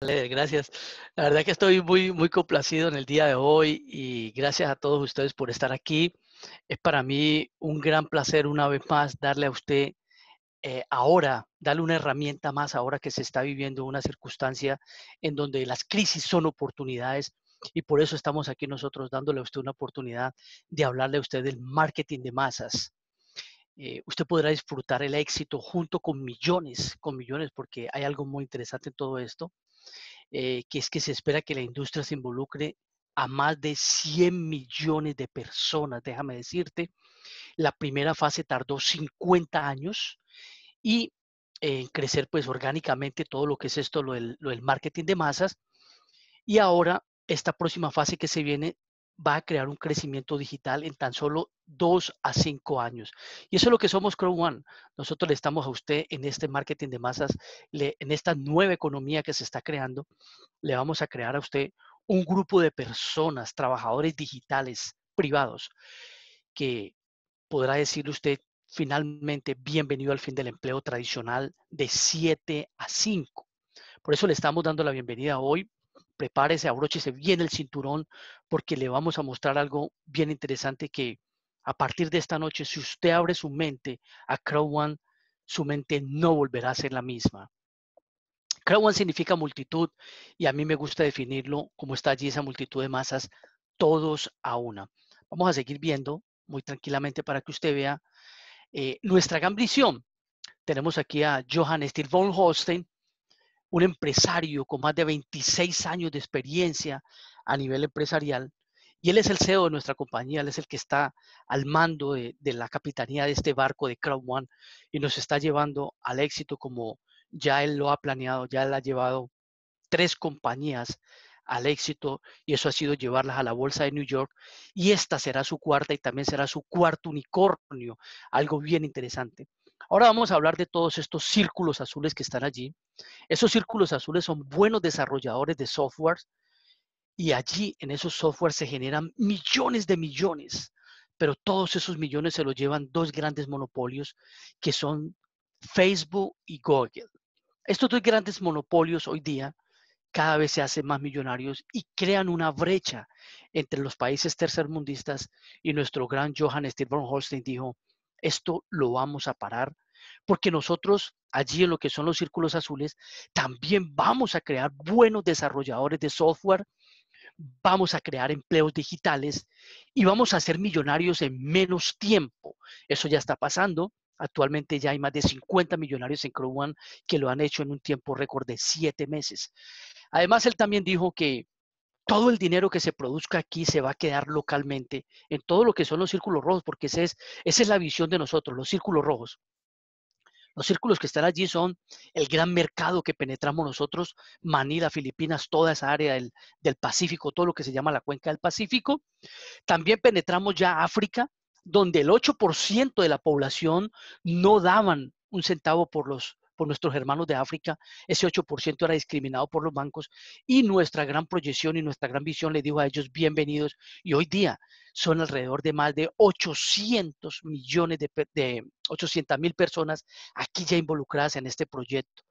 Gracias. La verdad que estoy muy, muy complacido en el día de hoy y gracias a todos ustedes por estar aquí. Es para mí un gran placer una vez más darle a usted eh, ahora, darle una herramienta más ahora que se está viviendo una circunstancia en donde las crisis son oportunidades y por eso estamos aquí nosotros dándole a usted una oportunidad de hablarle a usted del marketing de masas, eh, usted podrá disfrutar el éxito junto con millones, con millones, porque hay algo muy interesante en todo esto, eh, que es que se espera que la industria se involucre a más de 100 millones de personas, déjame decirte. La primera fase tardó 50 años y eh, en crecer pues orgánicamente todo lo que es esto, lo lo del marketing de masas. Y ahora esta próxima fase que se viene va a crear un crecimiento digital en tan solo dos a cinco años. Y eso es lo que somos Crow One. Nosotros le estamos a usted en este marketing de masas, en esta nueva economía que se está creando, le vamos a crear a usted un grupo de personas, trabajadores digitales privados, que podrá decirle usted finalmente bienvenido al fin del empleo tradicional de 7 a 5. Por eso le estamos dando la bienvenida hoy prepárese, abróchese bien el cinturón, porque le vamos a mostrar algo bien interesante que a partir de esta noche, si usted abre su mente a Crow One, su mente no volverá a ser la misma. Crow One significa multitud y a mí me gusta definirlo como está allí esa multitud de masas, todos a una. Vamos a seguir viendo muy tranquilamente para que usted vea eh, nuestra gran Tenemos aquí a Johann Steve von Holstein, un empresario con más de 26 años de experiencia a nivel empresarial. Y él es el CEO de nuestra compañía, él es el que está al mando de, de la capitanía de este barco de Crowd One y nos está llevando al éxito como ya él lo ha planeado, ya él ha llevado tres compañías al éxito y eso ha sido llevarlas a la bolsa de New York y esta será su cuarta y también será su cuarto unicornio, algo bien interesante. Ahora vamos a hablar de todos estos círculos azules que están allí. Esos círculos azules son buenos desarrolladores de software y allí en esos software se generan millones de millones, pero todos esos millones se los llevan dos grandes monopolios que son Facebook y Google. Estos dos grandes monopolios hoy día cada vez se hacen más millonarios y crean una brecha entre los países tercermundistas y nuestro gran Johann Stephen Holstein dijo, esto lo vamos a parar porque nosotros allí en lo que son los círculos azules también vamos a crear buenos desarrolladores de software, vamos a crear empleos digitales y vamos a ser millonarios en menos tiempo. Eso ya está pasando. Actualmente ya hay más de 50 millonarios en Crew One que lo han hecho en un tiempo récord de siete meses. Además, él también dijo que todo el dinero que se produzca aquí se va a quedar localmente en todo lo que son los círculos rojos, porque esa es, esa es la visión de nosotros, los círculos rojos. Los círculos que están allí son el gran mercado que penetramos nosotros, Manila, Filipinas, toda esa área del, del Pacífico, todo lo que se llama la cuenca del Pacífico. También penetramos ya África, donde el 8% de la población no daban un centavo por los, por nuestros hermanos de África, ese 8% era discriminado por los bancos y nuestra gran proyección y nuestra gran visión le dijo a ellos bienvenidos y hoy día son alrededor de más de 800 millones de, de 800 mil personas aquí ya involucradas en este proyecto.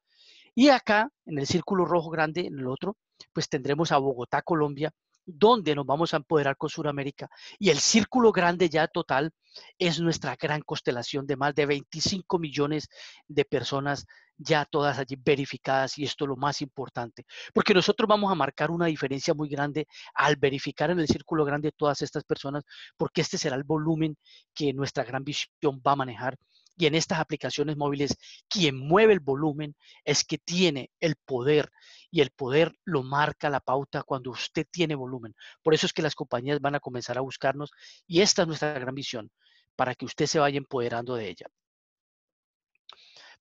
Y acá, en el círculo rojo grande, en el otro, pues tendremos a Bogotá, Colombia, dónde nos vamos a empoderar con Sudamérica. Y el círculo grande ya total es nuestra gran constelación de más de 25 millones de personas ya todas allí verificadas y esto es lo más importante, porque nosotros vamos a marcar una diferencia muy grande al verificar en el círculo grande todas estas personas, porque este será el volumen que nuestra gran visión va a manejar y en estas aplicaciones móviles, quien mueve el volumen es que tiene el poder y el poder lo marca la pauta cuando usted tiene volumen. Por eso es que las compañías van a comenzar a buscarnos y esta es nuestra gran visión, para que usted se vaya empoderando de ella.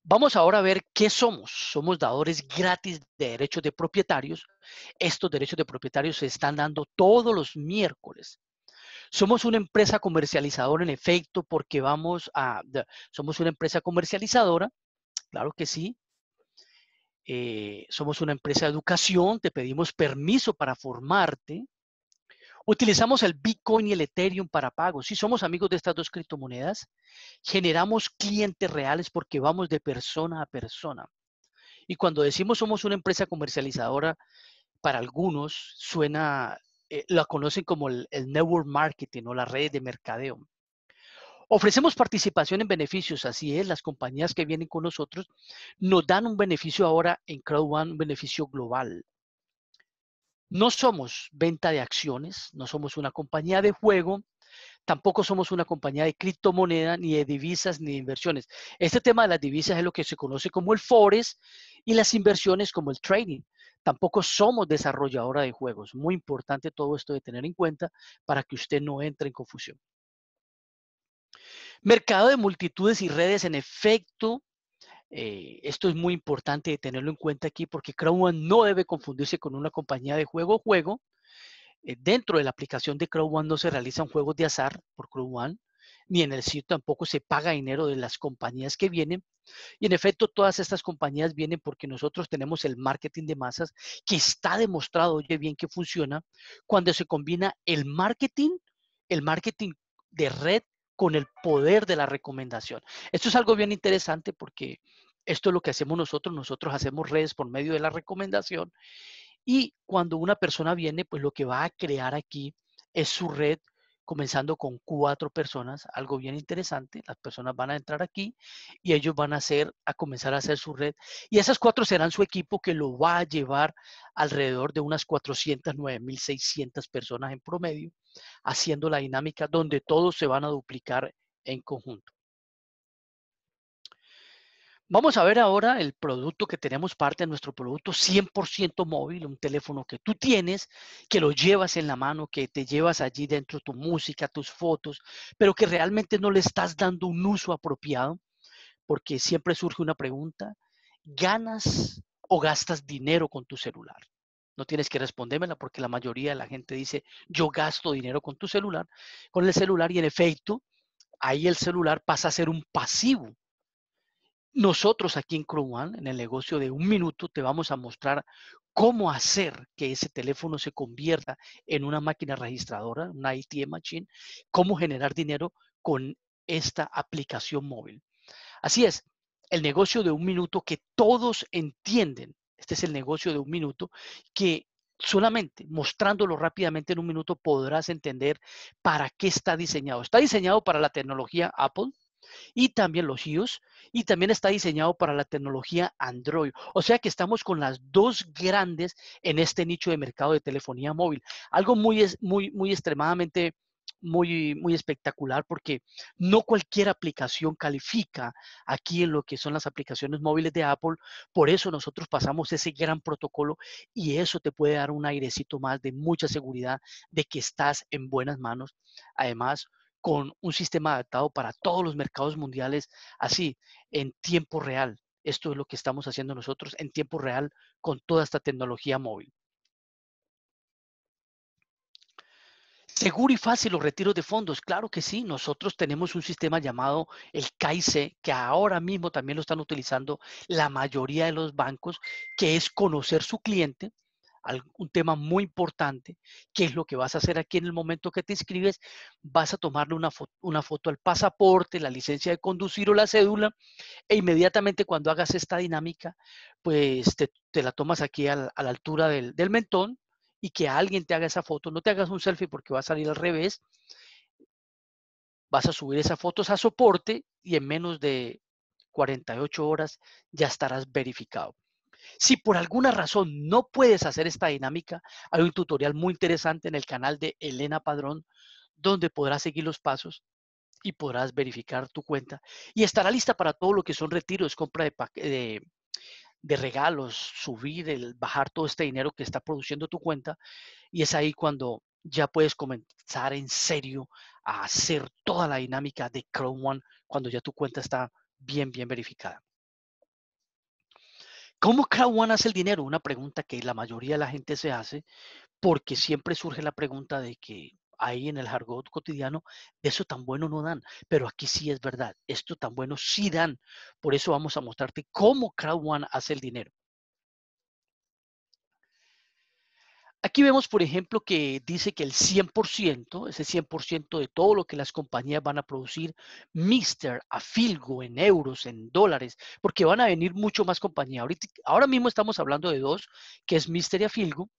Vamos ahora a ver qué somos. Somos dadores gratis de derechos de propietarios. Estos derechos de propietarios se están dando todos los miércoles somos una empresa comercializadora en efecto porque vamos a, somos una empresa comercializadora, claro que sí. Eh, somos una empresa de educación, te pedimos permiso para formarte. Utilizamos el Bitcoin y el Ethereum para pagos. Sí, somos amigos de estas dos criptomonedas, generamos clientes reales porque vamos de persona a persona. Y cuando decimos somos una empresa comercializadora, para algunos suena eh, la conocen como el, network marketing o las redes de mercadeo. Ofrecemos participación en beneficios, así es, las compañías que vienen con nosotros nos dan un beneficio ahora en CrowdOne, un beneficio global. No somos venta de acciones, no somos una compañía de juego, tampoco somos una compañía de criptomoneda, ni de divisas, ni de inversiones. Este tema de las divisas es lo que se conoce como el forex y las inversiones como el trading. Tampoco somos desarrolladora de juegos. Muy importante todo esto de tener en cuenta para que usted no entre en confusión. Mercado de multitudes y redes, en efecto, eh, esto es muy importante de tenerlo en cuenta aquí porque One no debe confundirse con una compañía de juego juego. Eh, dentro de la aplicación de One no se realizan juegos de azar por One ni en el sitio tampoco se paga dinero de las compañías que vienen. Y en efecto, todas estas compañías vienen porque nosotros tenemos el marketing de masas que está demostrado, oye bien, que funciona cuando se combina el marketing, el marketing de red con el poder de la recomendación. Esto es algo bien interesante porque esto es lo que hacemos nosotros. Nosotros hacemos redes por medio de la recomendación y cuando una persona viene, pues lo que va a crear aquí es su red comenzando con cuatro personas, algo bien interesante. Las personas van a entrar aquí y ellos van a, hacer, a comenzar a hacer su red. Y esas cuatro serán su equipo que lo va a llevar alrededor de unas 409.600 personas en promedio, haciendo la dinámica donde todos se van a duplicar en conjunto. Vamos a ver ahora el producto que tenemos parte de nuestro producto 100% móvil, un teléfono que tú tienes, que lo llevas en la mano, que te llevas allí dentro tu música, tus fotos, pero que realmente no le estás dando un uso apropiado, porque siempre surge una pregunta, ¿ganas o gastas dinero con tu celular? No tienes que respondérmela porque la mayoría de la gente dice, yo gasto dinero con tu celular, con el celular y en efecto, ahí el celular pasa a ser un pasivo nosotros aquí en Chrome One, en el negocio de un minuto, te vamos a mostrar cómo hacer que ese teléfono se convierta en una máquina registradora, una IT e machine, cómo generar dinero con esta aplicación móvil. Así es, el negocio de un minuto que todos entienden. Este es el negocio de un minuto que solamente mostrándolo rápidamente en un minuto podrás entender para qué está diseñado. Está diseñado para la tecnología Apple, y también los iOS y también está diseñado para la tecnología Android. O sea que estamos con las dos grandes en este nicho de mercado de telefonía móvil. Algo muy, muy, muy extremadamente muy, muy espectacular porque no cualquier aplicación califica aquí en lo que son las aplicaciones móviles de Apple. Por eso nosotros pasamos ese gran protocolo y eso te puede dar un airecito más de mucha seguridad de que estás en buenas manos. Además, con un sistema adaptado para todos los mercados mundiales, así, en tiempo real. Esto es lo que estamos haciendo nosotros en tiempo real con toda esta tecnología móvil. Seguro y fácil los retiros de fondos, claro que sí. Nosotros tenemos un sistema llamado el KIC, que ahora mismo también lo están utilizando la mayoría de los bancos, que es conocer su cliente, un tema muy importante, que es lo que vas a hacer aquí en el momento que te inscribes, vas a tomarle una, foto al pasaporte, la licencia de conducir o la cédula, e inmediatamente cuando hagas esta dinámica, pues te, la tomas aquí a la, altura del, del mentón y que alguien te haga esa foto, no te hagas un selfie porque va a salir al revés, vas a subir esas fotos a soporte y en menos de 48 horas ya estarás verificado. Si por alguna razón no puedes hacer esta dinámica, hay un tutorial muy interesante en el canal de Elena Padrón donde podrás seguir los pasos y podrás verificar tu cuenta. Y estará lista para todo lo que son retiros, compra de, regalos, subir, bajar todo este dinero que está produciendo tu cuenta. Y es ahí cuando ya puedes comenzar en serio a hacer toda la dinámica de Chrome One cuando ya tu cuenta está bien, bien verificada. ¿Cómo crowd one hace el dinero? Una pregunta que la mayoría de la gente se hace porque siempre surge la pregunta de que ahí en el jargot cotidiano, eso tan bueno no dan, pero aquí sí es verdad, esto tan bueno sí dan. Por eso vamos a mostrarte cómo crowd one hace el dinero. Aquí vemos, por ejemplo, que dice que el 100%, ese 100% de todo lo que las compañías van a producir, Mister, a Filgo, en euros, en dólares, porque van a venir mucho más compañías. ahora mismo estamos hablando de dos, que es Mister y a Filgo,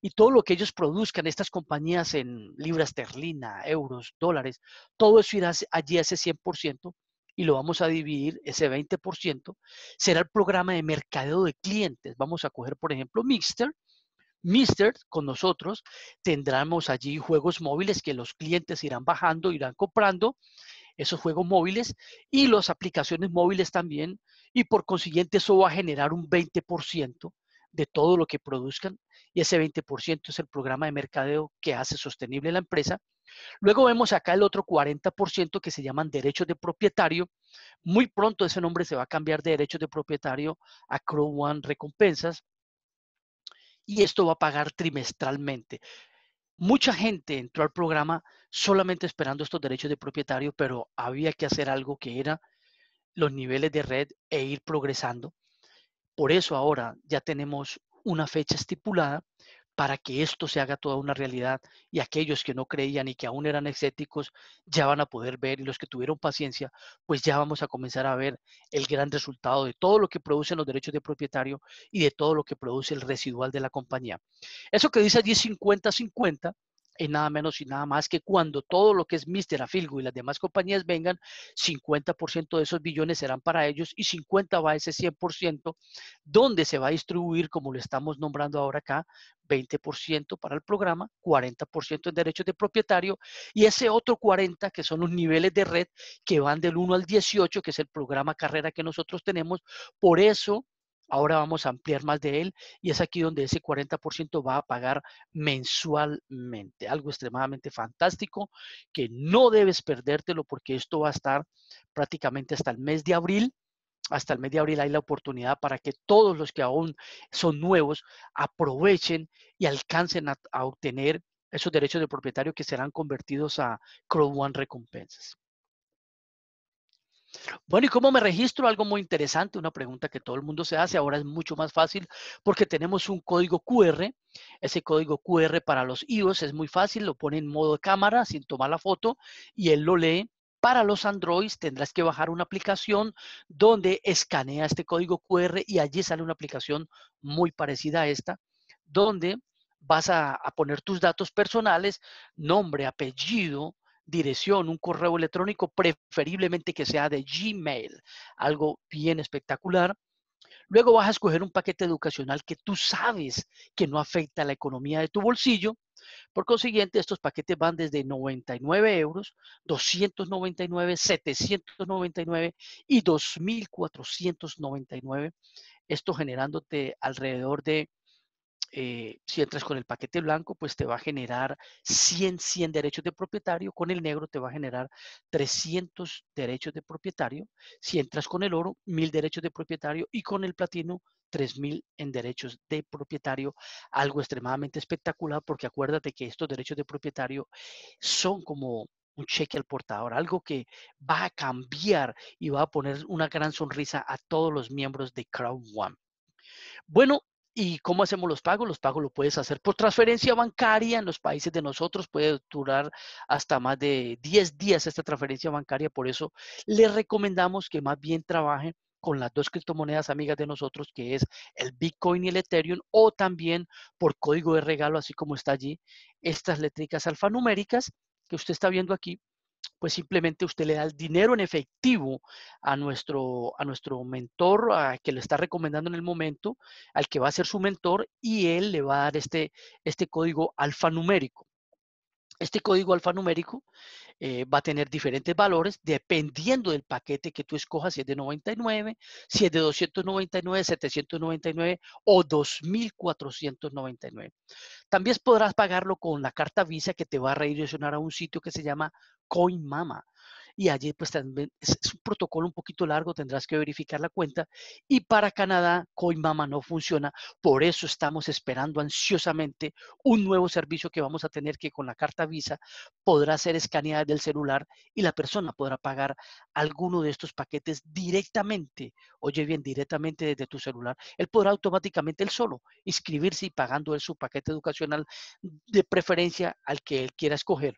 y todo lo que ellos produzcan, estas compañías en libras esterlina, euros, dólares, todo eso irá allí a ese 100% y lo vamos a dividir, ese 20%, será el programa de mercadeo de clientes. Vamos a coger, por ejemplo, Mister Mister con nosotros. Tendremos allí juegos móviles que los clientes irán bajando, irán comprando esos juegos móviles y las aplicaciones móviles también. Y por consiguiente eso va a generar un 20% de todo lo que produzcan y ese 20% es el programa de mercadeo que hace sostenible la empresa. Luego vemos acá el otro 40% que se llaman derechos de propietario. Muy pronto ese nombre se va a cambiar de derechos de propietario a Crow One Recompensas y esto va a pagar trimestralmente. Mucha gente entró al programa solamente esperando estos derechos de propietario, pero había que hacer algo que era los niveles de red e ir progresando. Por eso ahora ya tenemos una fecha estipulada, para que esto se haga toda una realidad y aquellos que no creían y que aún eran escépticos ya van a poder ver y los que tuvieron paciencia, pues ya vamos a comenzar a ver el gran resultado de todo lo que producen los derechos de propietario y de todo lo que produce el residual de la compañía. Eso que dice allí 50-50 y nada menos y nada más que cuando todo lo que es Mr. Afilgo y las demás compañías vengan, 50% de esos billones serán para ellos y 50 va a ese 100%, donde se va a distribuir, como lo estamos nombrando ahora acá, 20% para el programa, 40% en derechos de propietario y ese otro 40% que son los niveles de red que van del 1 al 18, que es el programa carrera que nosotros tenemos. Por eso ahora vamos a ampliar más de él y es aquí donde ese 40% va a pagar mensualmente. Algo extremadamente fantástico que no debes perdértelo porque esto va a estar prácticamente hasta el mes de abril. Hasta el mes de abril hay la oportunidad para que todos los que aún son nuevos aprovechen y alcancen a, obtener esos derechos de propietario que serán convertidos a Crowd One recompensas. Bueno, ¿y cómo me registro? Algo muy interesante, una pregunta que todo el mundo se hace. Ahora es mucho más fácil porque tenemos un código QR. Ese código QR para los iOS es muy fácil, lo pone en modo cámara sin tomar la foto y él lo lee. Para los Androids tendrás que bajar una aplicación donde escanea este código QR y allí sale una aplicación muy parecida a esta, donde vas a poner tus datos personales, nombre, apellido, dirección, un correo electrónico, preferiblemente que sea de Gmail, algo bien espectacular. Luego vas a escoger un paquete educacional que tú sabes que no afecta a la economía de tu bolsillo. Por consiguiente, estos paquetes van desde 99 euros, 299, 799 y 2.499. Esto generándote alrededor de eh, si entras con el paquete blanco, pues te va a generar 100, 100 derechos de propietario, con el negro te va a generar 300 derechos de propietario, si entras con el oro, 1000 derechos de propietario y con el platino, 3.000 en derechos de propietario, algo extremadamente espectacular porque acuérdate que estos derechos de propietario son como un cheque al portador, algo que va a cambiar y va a poner una gran sonrisa a todos los miembros de Crowd One. Bueno, ¿Y cómo hacemos los pagos? Los pagos lo puedes hacer por transferencia bancaria en los países de nosotros. Puede durar hasta más de 10 días esta transferencia bancaria. Por eso les recomendamos que más bien trabajen con las dos criptomonedas amigas de nosotros, que es el Bitcoin y el Ethereum, o también por código de regalo, así como está allí, estas letricas alfanuméricas que usted está viendo aquí, pues simplemente usted le da el dinero en efectivo a nuestro, a nuestro mentor, a que lo está recomendando en el momento, al que va a ser su mentor, y él le va a dar este, este código alfanumérico. Este código alfanumérico eh, va a tener diferentes valores dependiendo del paquete que tú escojas, si es de 99, si es de 299, 799 o 2499. También podrás pagarlo con la carta Visa que te va a redireccionar a un sitio que se llama CoinMama y allí pues también es, un protocolo un poquito largo, tendrás que verificar la cuenta. Y para Canadá, Coimama no funciona, por eso estamos esperando ansiosamente un nuevo servicio que vamos a tener que con la carta Visa podrá ser escaneada del celular y la persona podrá pagar alguno de estos paquetes directamente, oye bien, directamente desde tu celular. Él podrá automáticamente él solo inscribirse y pagando él su paquete educacional de preferencia al que él quiera escoger.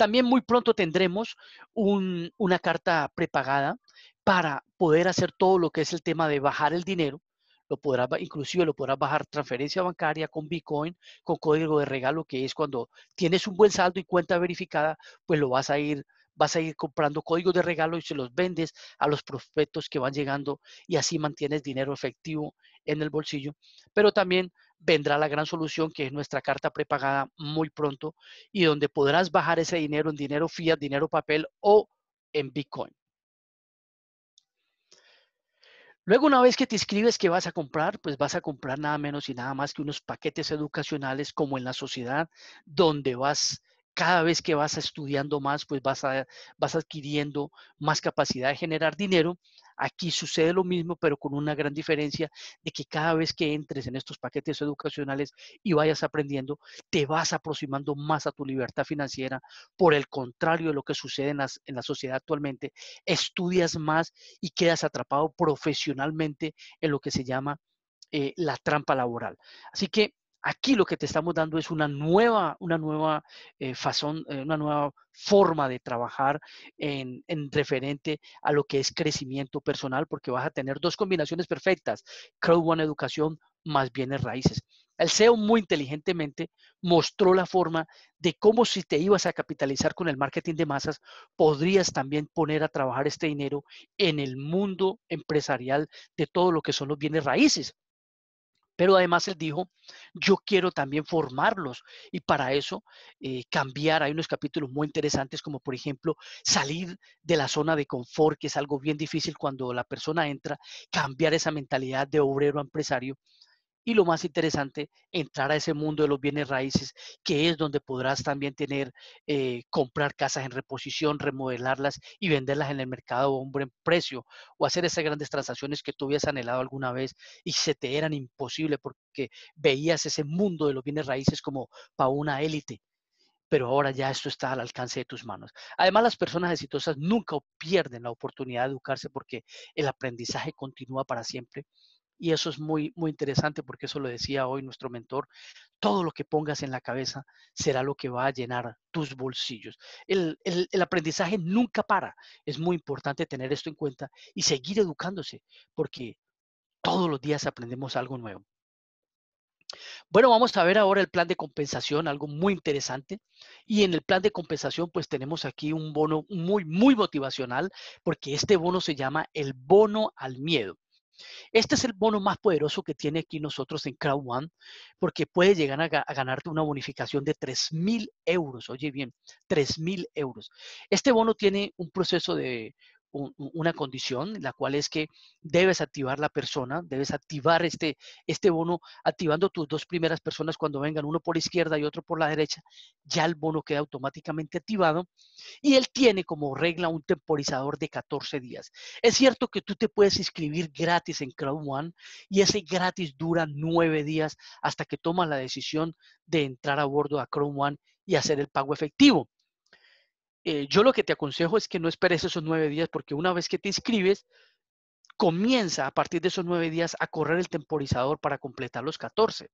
También muy pronto tendremos una carta prepagada para poder hacer todo lo que es el tema de bajar el dinero. Lo podrás, inclusive lo podrás bajar transferencia bancaria con Bitcoin, con código de regalo, que es cuando tienes un buen saldo y cuenta verificada, pues lo vas a ir vas a ir comprando códigos de regalo y se los vendes a los prospectos que van llegando y así mantienes dinero efectivo en el bolsillo. Pero también vendrá la gran solución que es nuestra carta prepagada muy pronto y donde podrás bajar ese dinero en dinero fiat, dinero papel o en Bitcoin. Luego, una vez que te inscribes que vas a comprar, pues vas a comprar nada menos y nada más que unos paquetes educacionales como en la sociedad, donde vas cada vez que vas estudiando más, pues vas, vas adquiriendo más capacidad de generar dinero. Aquí sucede lo mismo, pero con una gran diferencia de que cada vez que entres en estos paquetes educacionales y vayas aprendiendo, te vas aproximando más a tu libertad financiera. Por el contrario de lo que sucede en, la sociedad actualmente, estudias más y quedas atrapado profesionalmente en lo que se llama eh, la trampa laboral. Así que Aquí lo que te estamos dando es una nueva, una nueva eh, eh, una nueva forma de trabajar en, referente a lo que es crecimiento personal, porque vas a tener dos combinaciones perfectas, crowd one educación más bienes raíces. El SEO muy inteligentemente mostró la forma de cómo si te ibas a capitalizar con el marketing de masas, podrías también poner a trabajar este dinero en el mundo empresarial de todo lo que son los bienes raíces. Pero además él dijo, yo quiero también formarlos y para eso eh, cambiar. Hay unos capítulos muy interesantes como por ejemplo salir de la zona de confort, que es algo bien difícil cuando la persona entra, cambiar esa mentalidad de obrero a empresario y lo más interesante, entrar a ese mundo de los bienes raíces, que es donde podrás también tener, eh, comprar casas en reposición, remodelarlas y venderlas en el mercado a un buen precio, o hacer esas grandes transacciones que tú habías anhelado alguna vez y se te eran imposibles porque veías ese mundo de los bienes raíces como para una élite pero ahora ya esto está al alcance de tus manos. Además, las personas exitosas nunca pierden la oportunidad de educarse porque el aprendizaje continúa para siempre y eso es muy, muy interesante porque eso lo decía hoy nuestro mentor. Todo lo que pongas en la cabeza será lo que va a llenar tus bolsillos. El, el aprendizaje nunca para. Es muy importante tener esto en cuenta y seguir educándose porque todos los días aprendemos algo nuevo. Bueno, vamos a ver ahora el plan de compensación, algo muy interesante. Y en el plan de compensación, pues tenemos aquí un bono muy, muy motivacional, porque este bono se llama el bono al miedo. Este es el bono más poderoso que tiene aquí nosotros en Crowd One, porque puede llegar a, ganarte una bonificación de 3.000 euros. Oye bien, 3.000 euros. Este bono tiene un proceso de una condición, la cual es que debes activar la persona, debes activar este, este bono activando tus dos primeras personas cuando vengan, uno por la izquierda y otro por la derecha, ya el bono queda automáticamente activado y él tiene como regla un temporizador de 14 días. Es cierto que tú te puedes inscribir gratis en Chrome One y ese gratis dura nueve días hasta que tomas la decisión de entrar a bordo a Chrome One y hacer el pago efectivo. Eh, yo lo que te aconsejo es que no esperes esos nueve días porque una vez que te inscribes, comienza a partir de esos nueve días a correr el temporizador para completar los 14.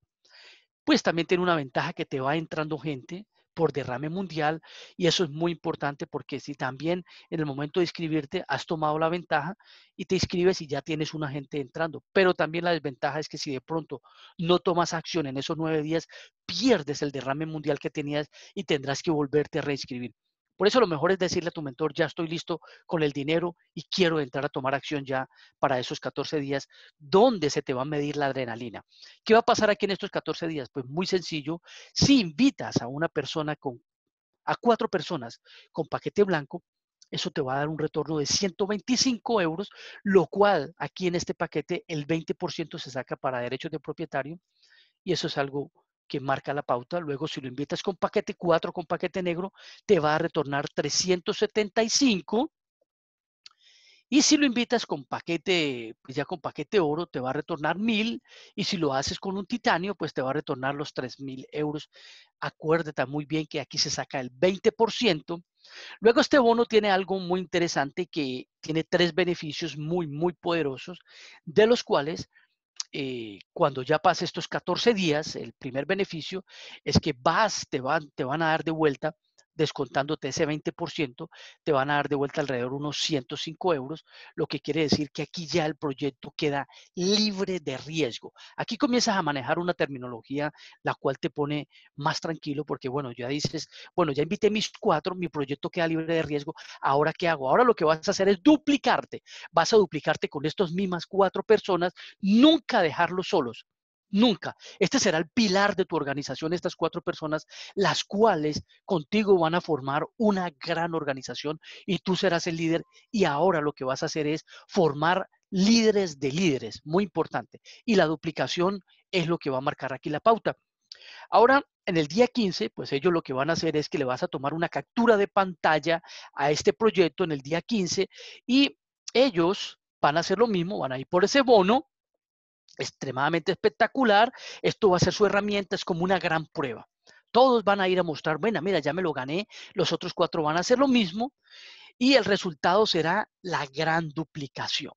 Pues también tiene una ventaja que te va entrando gente por derrame mundial y eso es muy importante porque si también en el momento de inscribirte has tomado la ventaja y te inscribes y ya tienes una gente entrando, pero también la desventaja es que si de pronto no tomas acción en esos nueve días, pierdes el derrame mundial que tenías y tendrás que volverte a reinscribir. Por eso lo mejor es decirle a tu mentor, ya estoy listo con el dinero y quiero entrar a tomar acción ya para esos 14 días, donde se te va a medir la adrenalina. ¿Qué va a pasar aquí en estos 14 días? Pues muy sencillo, si invitas a una persona con, a cuatro personas con paquete blanco, eso te va a dar un retorno de 125 euros, lo cual aquí en este paquete el 20% se saca para derechos de propietario y eso es algo que marca la pauta. Luego, si lo invitas con paquete 4, con paquete negro, te va a retornar 375. Y si lo invitas con paquete, pues, ya con paquete oro, te va a retornar 1000. Y si lo haces con un titanio, pues te va a retornar los 3000 euros. Acuérdate muy bien que aquí se saca el 20%. Luego este bono tiene algo muy interesante que tiene tres beneficios muy, muy poderosos, de los cuales eh, cuando ya pase estos 14 días, el primer beneficio es que vas, te van, te van a dar de vuelta descontándote ese 20%, te van a dar de vuelta alrededor unos 105 euros, lo que quiere decir que aquí ya el proyecto queda libre de riesgo. Aquí comienzas a manejar una terminología la cual te pone más tranquilo porque, bueno, ya dices, bueno, ya invité mis cuatro, mi proyecto queda libre de riesgo, ahora qué hago? Ahora lo que vas a hacer es duplicarte, vas a duplicarte con estas mismas cuatro personas, nunca dejarlos solos. Nunca. Este será el pilar de tu organización, estas cuatro personas, las cuales contigo van a formar una gran organización y tú serás el líder. Y ahora lo que vas a hacer es formar líderes de líderes, muy importante. Y la duplicación es lo que va a marcar aquí la pauta. Ahora, en el día 15, pues ellos lo que van a hacer es que le vas a tomar una captura de pantalla a este proyecto en el día 15 y ellos van a hacer lo mismo, van a ir por ese bono extremadamente espectacular, esto va a ser su herramienta, es como una gran prueba. Todos van a ir a mostrar, bueno, mira, ya me lo gané, los otros cuatro van a hacer lo mismo y el resultado será la gran duplicación.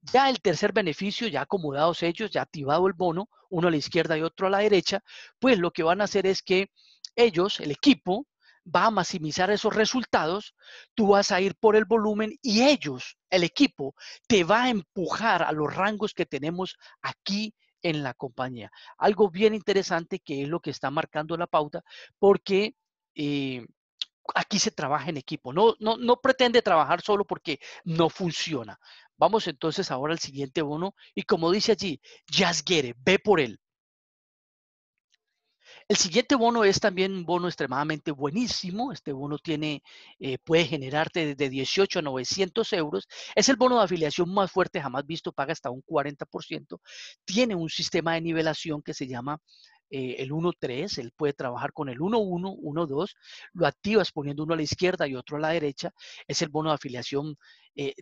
Ya el tercer beneficio, ya acomodados ellos, ya activado el bono, uno a la izquierda y otro a la derecha, pues lo que van a hacer es que ellos, el equipo, va a maximizar esos resultados, tú vas a ir por el volumen y ellos, el equipo, te va a empujar a los rangos que tenemos aquí en la compañía. Algo bien interesante que es lo que está marcando la pauta, porque eh, aquí se trabaja en equipo. No, no, pretende trabajar solo porque no funciona. Vamos entonces ahora al siguiente bono y como dice allí, just ve por él. El siguiente bono es también un bono extremadamente buenísimo. Este bono tiene, eh, puede generarte desde 18 a 900 euros. Es el bono de afiliación más fuerte jamás visto, paga hasta un 40%. Tiene un sistema de nivelación que se llama eh, el 1-3, él puede trabajar con el 1-1, 1-2, lo activas poniendo uno a la izquierda y otro a la derecha, es el bono de afiliación eh,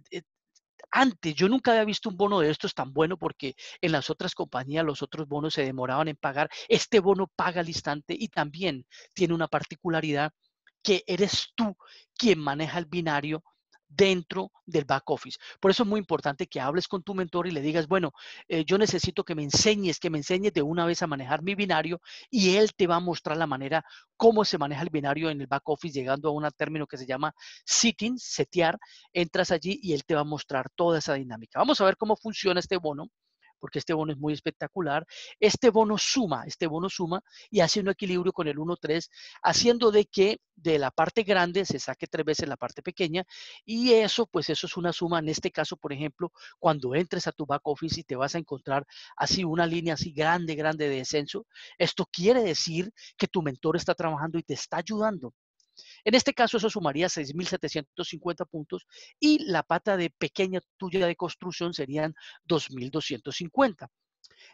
antes yo nunca había visto un bono de estos tan bueno porque en las otras compañías los otros bonos se demoraban en pagar. Este bono paga al instante y también tiene una particularidad que eres tú quien maneja el binario dentro del back office. Por eso es muy importante que hables con tu mentor y le digas, bueno, eh, yo necesito que me enseñes, que me enseñes de una vez a manejar mi binario y él te va a mostrar la manera cómo se maneja el binario en el back office, llegando a un término que se llama sitting, setear. Entras allí y él te va a mostrar toda esa dinámica. Vamos a ver cómo funciona este bono porque este bono es muy espectacular. Este bono suma, este bono suma y hace un equilibrio con el 1-3, haciendo de que de la parte grande se saque tres veces la parte pequeña y eso, pues eso es una suma. En este caso, por ejemplo, cuando entres a tu back office y te vas a encontrar así una línea así grande, grande de descenso, esto quiere decir que tu mentor está trabajando y te está ayudando en este caso, eso sumaría 6.750 puntos y la pata de pequeña tuya de construcción serían 2.250.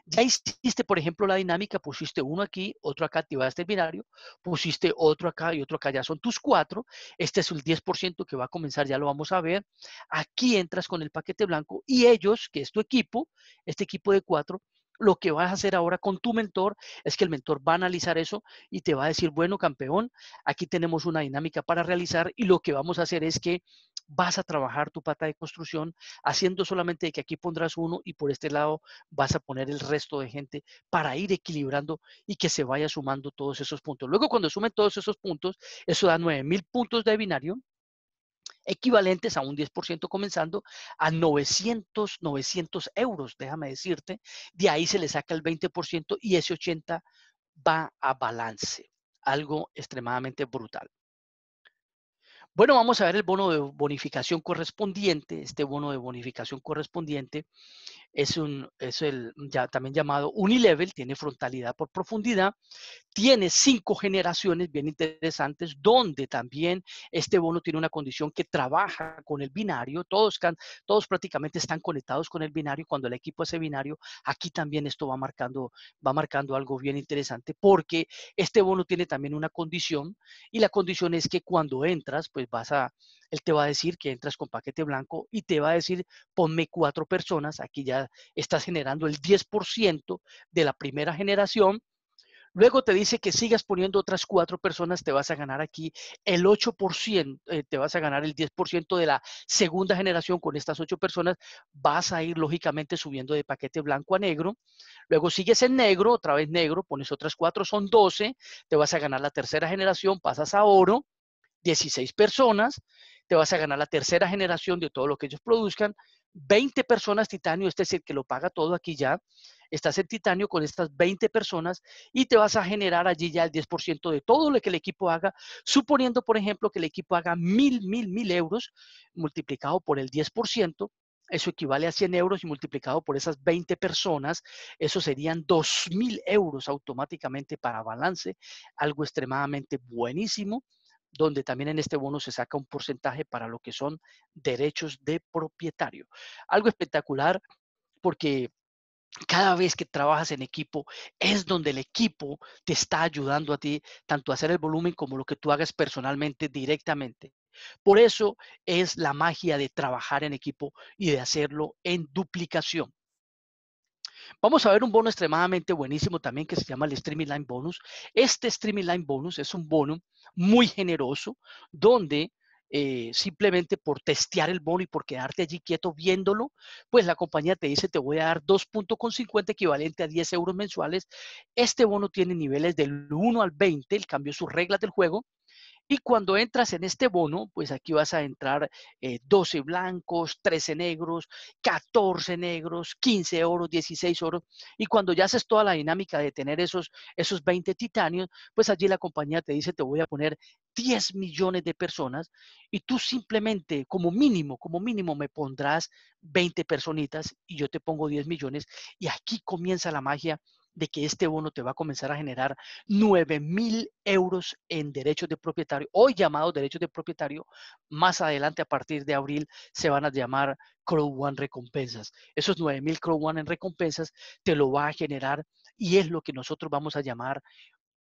Ya hiciste, por ejemplo, la dinámica, pusiste uno aquí, otro acá, activaste este binario, pusiste otro acá y otro acá, ya son tus cuatro. Este es el 10% que va a comenzar, ya lo vamos a ver. Aquí entras con el paquete blanco y ellos, que es tu equipo, este equipo de cuatro, lo que vas a hacer ahora con tu mentor es que el mentor va a analizar eso y te va a decir, bueno, campeón, aquí tenemos una dinámica para realizar y lo que vamos a hacer es que vas a trabajar tu pata de construcción haciendo solamente que aquí pondrás uno y por este lado vas a poner el resto de gente para ir equilibrando y que se vaya sumando todos esos puntos. Luego cuando sumen todos esos puntos, eso da 9.000 puntos de binario equivalentes a un 10% comenzando a 900, 900 euros, déjame decirte. De ahí se le saca el 20% y ese 80 va a balance. Algo extremadamente brutal. Bueno, vamos a ver el bono de bonificación correspondiente. Este bono de bonificación correspondiente es, un, es el ya, también llamado unilevel, tiene frontalidad por profundidad, tiene cinco generaciones bien interesantes, donde también este bono tiene una condición que trabaja con el binario, todos, can, todos prácticamente están conectados con el binario, cuando el equipo hace binario, aquí también esto va marcando, va marcando algo bien interesante, porque este bono tiene también una condición, y la condición es que cuando entras, pues pues, él te va a decir que entras con paquete blanco y te va a decir, ponme cuatro personas, aquí ya estás generando el 10% de la primera generación. Luego te dice que sigas poniendo otras cuatro personas, te vas a ganar aquí el 8%, eh, te vas a ganar el 10% de la segunda generación con estas ocho personas, vas a ir lógicamente subiendo de paquete blanco a negro. Luego sigues en negro, otra vez negro, pones otras cuatro, son 12, te vas a ganar la tercera generación, pasas a oro. 16 personas, te vas a ganar la tercera generación de todo lo que ellos produzcan, 20 personas titanio, es decir, que lo paga todo aquí ya, estás en titanio con estas 20 personas y te vas a generar allí ya el 10% de todo lo que el equipo haga, suponiendo, por ejemplo, que el equipo haga mil, mil, mil euros multiplicado por el 10%, eso equivale a 100 euros y multiplicado por esas 20 personas, eso serían 2.000 euros automáticamente para balance, algo extremadamente buenísimo donde también en este bono se saca un porcentaje para lo que son derechos de propietario. Algo espectacular porque cada vez que trabajas en equipo es donde el equipo te está ayudando a ti tanto a hacer el volumen como lo que tú hagas personalmente directamente. Por eso es la magia de trabajar en equipo y de hacerlo en duplicación. Vamos a ver un bono extremadamente buenísimo también que se llama el Streaming Line Bonus. Este Streaming Line Bonus es un bono muy generoso donde eh, simplemente por testear el bono y por quedarte allí quieto viéndolo, pues la compañía te dice te voy a dar 2.50 equivalente a 10 euros mensuales. Este bono tiene niveles del 1 al 20, el cambio sus reglas del juego y cuando entras en este bono, pues aquí vas a entrar 12 eh, blancos, 13 negros, 14 negros, 15 oros, 16 oros. Y cuando ya haces toda la dinámica de tener esos, esos 20 titanios, pues allí la compañía te dice, te voy a poner 10 millones de personas y tú simplemente, como mínimo, como mínimo me pondrás 20 personitas y yo te pongo 10 millones. Y aquí comienza la magia de que este bono te va a comenzar a generar 9 mil euros en derechos de propietario, hoy llamados derechos de propietario, más adelante a partir de abril se van a llamar Crow One recompensas. Esos 9000 mil Crow One en recompensas te lo va a generar y es lo que nosotros vamos a llamar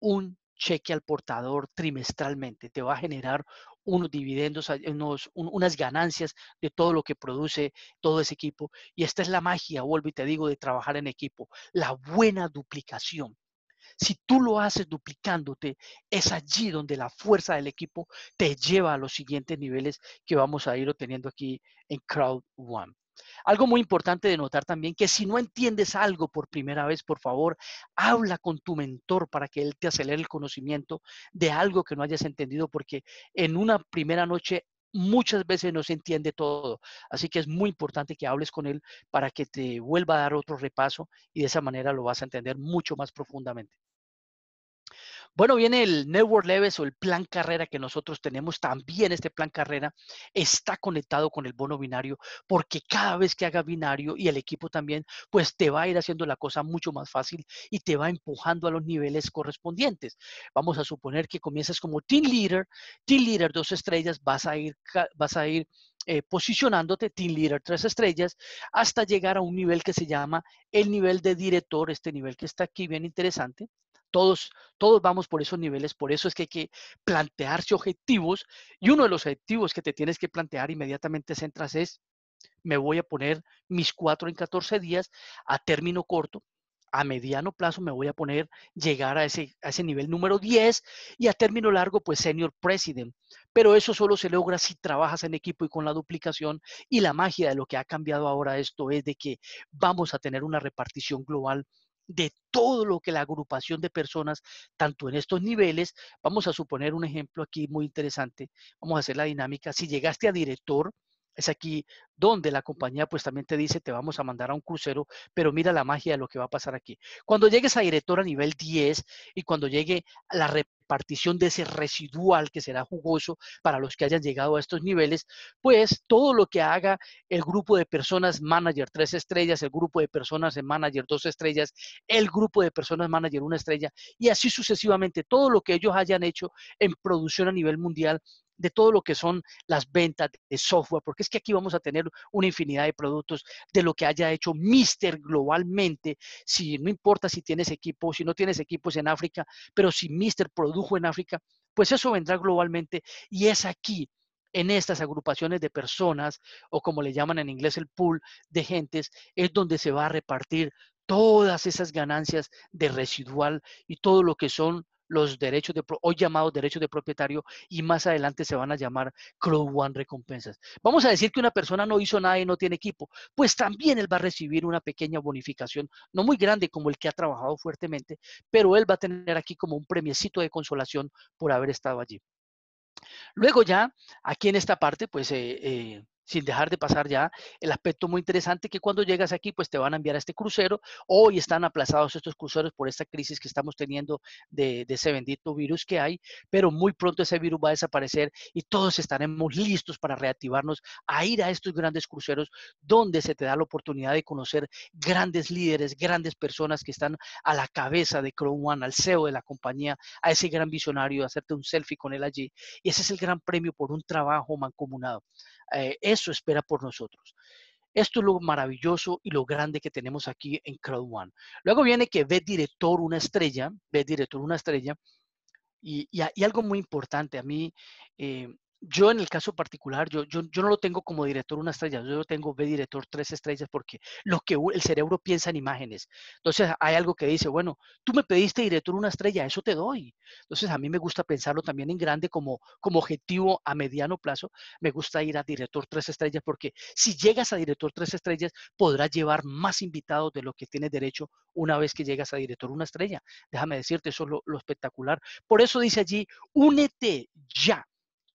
un cheque al portador trimestralmente. Te va a generar unos dividendos, unos, unas ganancias de todo lo que produce todo ese equipo. Y esta es la magia, vuelvo y te digo, de trabajar en equipo, la buena duplicación. Si tú lo haces duplicándote, es allí donde la fuerza del equipo te lleva a los siguientes niveles que vamos a ir obteniendo aquí en Crowd One. Algo muy importante de notar también que si no entiendes algo por primera vez, por favor, habla con tu mentor para que él te acelere el conocimiento de algo que no hayas entendido, porque en una primera noche muchas veces no se entiende todo. Así que es muy importante que hables con él para que te vuelva a dar otro repaso y de esa manera lo vas a entender mucho más profundamente. Bueno, viene el Network Levels o el plan carrera que nosotros tenemos. También este plan carrera está conectado con el bono binario porque cada vez que haga binario y el equipo también, pues te va a ir haciendo la cosa mucho más fácil y te va empujando a los niveles correspondientes. Vamos a suponer que comienzas como Team Leader, Team Leader dos estrellas, vas a ir, vas a ir eh, posicionándote, Team Leader tres estrellas, hasta llegar a un nivel que se llama el nivel de director, este nivel que está aquí bien interesante, todos, vamos por esos niveles, por eso es que hay que plantearse objetivos y uno de los objetivos que te tienes que plantear inmediatamente centras es, me voy a poner mis cuatro en 14 días a término corto, a mediano plazo me voy a poner llegar a ese, a ese nivel número 10 y a término largo, pues senior president. Pero eso solo se logra si trabajas en equipo y con la duplicación. Y la magia de lo que ha cambiado ahora esto es de que vamos a tener una repartición global de todo lo que la agrupación de personas, tanto en estos niveles, vamos a suponer un ejemplo aquí muy interesante, vamos a hacer la dinámica, si llegaste a director, es aquí donde la compañía pues también te dice, te vamos a mandar a un crucero, pero mira la magia de lo que va a pasar aquí. Cuando llegues a director a nivel 10 y cuando llegue la repartición de ese residual que será jugoso para los que hayan llegado a estos niveles, pues todo lo que haga el grupo de personas manager 3 estrellas, el grupo de personas en manager 2 estrellas, el grupo de personas manager 1 estrella y así sucesivamente, todo lo que ellos hayan hecho en producción a nivel mundial de todo lo que son las ventas de software, porque es que aquí vamos a tener una infinidad de productos de lo que haya hecho Mister globalmente, si no importa si tienes equipos, si no tienes equipos en África, pero si Mister produjo en África, pues eso vendrá globalmente y es aquí en estas agrupaciones de personas, o como le llaman en inglés el pool de gentes, es donde se va a repartir todas esas ganancias de residual y todo lo que son los derechos de, hoy llamados derechos de propietario y más adelante se van a llamar Crow One recompensas. Vamos a decir que una persona no hizo nada y no tiene equipo, pues también él va a recibir una pequeña bonificación, no muy grande como el que ha trabajado fuertemente, pero él va a tener aquí como un premiecito de consolación por haber estado allí. Luego ya, aquí en esta parte, pues eh, eh, sin dejar de pasar ya el aspecto muy interesante que cuando llegas aquí, pues te van a enviar a este crucero. Hoy están aplazados estos cruceros por esta crisis que estamos teniendo de, ese bendito virus que hay, pero muy pronto ese virus va a desaparecer y todos estaremos listos para reactivarnos a ir a estos grandes cruceros donde se te da la oportunidad de conocer grandes líderes, grandes personas que están a la cabeza de Chrome One, al CEO de la compañía, a ese gran visionario, hacerte un selfie con él allí. Y ese es el gran premio por un trabajo mancomunado. Eh, eso espera por nosotros. Esto es lo maravilloso y lo grande que tenemos aquí en Crowd One. Luego viene que ve director una estrella, ve director una estrella, y, y, algo muy importante, a mí eh, yo en el caso particular, yo, yo, no lo tengo como director una estrella, yo lo tengo B director tres estrellas porque lo que el cerebro piensa en imágenes. Entonces hay algo que dice, bueno, tú me pediste director una estrella, eso te doy. Entonces a mí me gusta pensarlo también en grande como, como objetivo a mediano plazo. Me gusta ir a director tres estrellas porque si llegas a director tres estrellas podrás llevar más invitados de lo que tienes derecho una vez que llegas a director una estrella. Déjame decirte, eso es lo, lo espectacular. Por eso dice allí, únete ya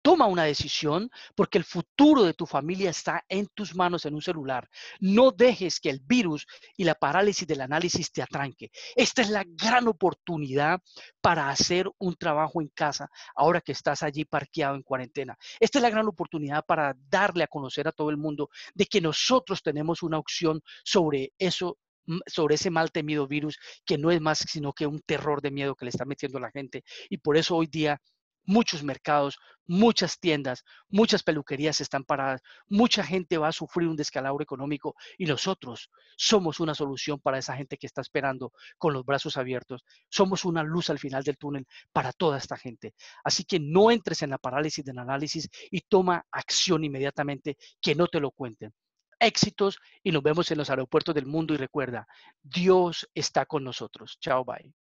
Toma una decisión porque el futuro de tu familia está en tus manos en un celular. No dejes que el virus y la parálisis del análisis te atranque. Esta es la gran oportunidad para hacer un trabajo en casa ahora que estás allí parqueado en cuarentena. Esta es la gran oportunidad para darle a conocer a todo el mundo de que nosotros tenemos una opción sobre eso sobre ese mal temido virus que no es más sino que un terror de miedo que le está metiendo a la gente. Y por eso hoy día muchos mercados, muchas tiendas, muchas peluquerías están paradas, mucha gente va a sufrir un descalabro económico y nosotros somos una solución para esa gente que está esperando con los brazos abiertos. Somos una luz al final del túnel para toda esta gente. Así que no entres en la parálisis del análisis y toma acción inmediatamente, que no te lo cuenten. Éxitos y nos vemos en los aeropuertos del mundo y recuerda, Dios está con nosotros. Chao, bye.